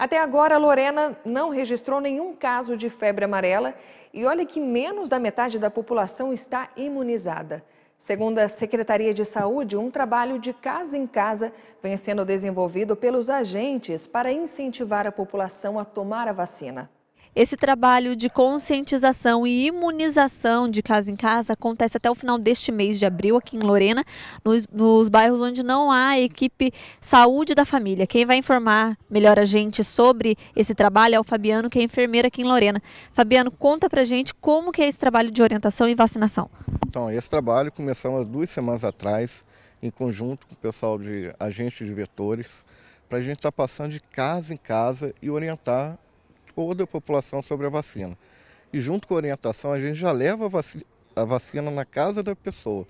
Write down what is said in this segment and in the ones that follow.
Até agora, a Lorena não registrou nenhum caso de febre amarela e olha que menos da metade da população está imunizada. Segundo a Secretaria de Saúde, um trabalho de casa em casa vem sendo desenvolvido pelos agentes para incentivar a população a tomar a vacina. Esse trabalho de conscientização e imunização de casa em casa acontece até o final deste mês de abril aqui em Lorena, nos, nos bairros onde não há equipe saúde da família. Quem vai informar melhor a gente sobre esse trabalho é o Fabiano, que é enfermeira aqui em Lorena. Fabiano, conta pra gente como que é esse trabalho de orientação e vacinação. Então, esse trabalho começou há duas semanas atrás, em conjunto com o pessoal de agentes de vetores, para a gente estar tá passando de casa em casa e orientar toda da população sobre a vacina. E junto com a orientação, a gente já leva a vacina, a vacina na casa da pessoa,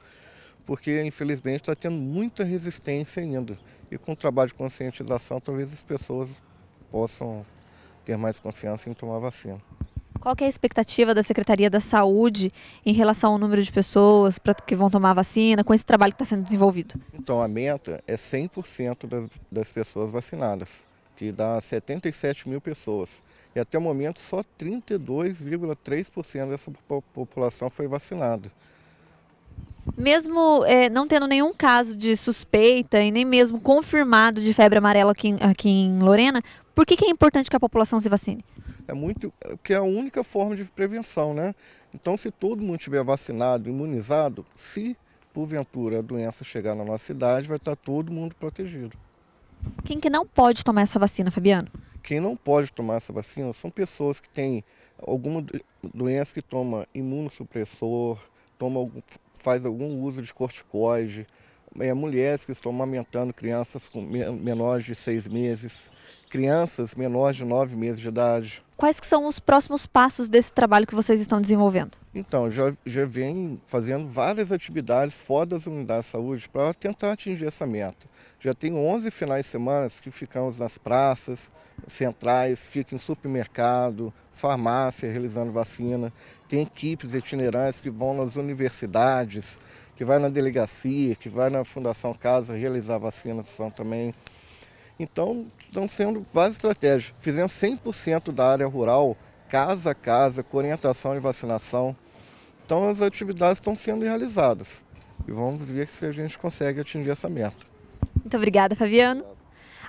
porque infelizmente está tendo muita resistência ainda. E com o trabalho de conscientização, talvez as pessoas possam ter mais confiança em tomar vacina. Qual é a expectativa da Secretaria da Saúde em relação ao número de pessoas para que vão tomar vacina, com esse trabalho que está sendo desenvolvido? Então, a meta é 100% das, das pessoas vacinadas que dá 77 mil pessoas. E até o momento só 32,3% dessa população foi vacinada. Mesmo é, não tendo nenhum caso de suspeita e nem mesmo confirmado de febre amarela aqui, aqui em Lorena, por que, que é importante que a população se vacine? É muito, é, porque é a única forma de prevenção, né? Então, se todo mundo estiver vacinado, imunizado, se porventura a doença chegar na nossa cidade, vai estar todo mundo protegido. Quem que não pode tomar essa vacina, Fabiano? Quem não pode tomar essa vacina são pessoas que têm alguma doença que toma imunossupressor, toma, faz algum uso de corticoide, é, mulheres que estão amamentando crianças com menores de seis meses, crianças menores de nove meses de idade. Quais que são os próximos passos desse trabalho que vocês estão desenvolvendo? Então, já, já vem fazendo várias atividades fora das unidades de saúde para tentar atingir essa meta. Já tem 11 finais de semana que ficamos nas praças centrais, fica em supermercado, farmácia, realizando vacina. Tem equipes itinerantes que vão nas universidades, que vai na delegacia, que vai na Fundação Casa realizar vacinação também. Então, estão sendo várias estratégias. Fizemos 100% da área rural, casa a casa, com orientação e vacinação. Então, as atividades estão sendo realizadas. E vamos ver se a gente consegue atingir essa meta. Muito obrigada, Fabiano.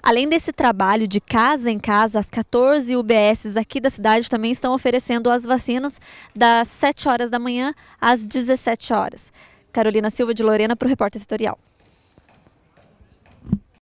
Além desse trabalho de casa em casa, as 14 UBSs aqui da cidade também estão oferecendo as vacinas das 7 horas da manhã às 17 horas. Carolina Silva de Lorena para o Repórter Setorial.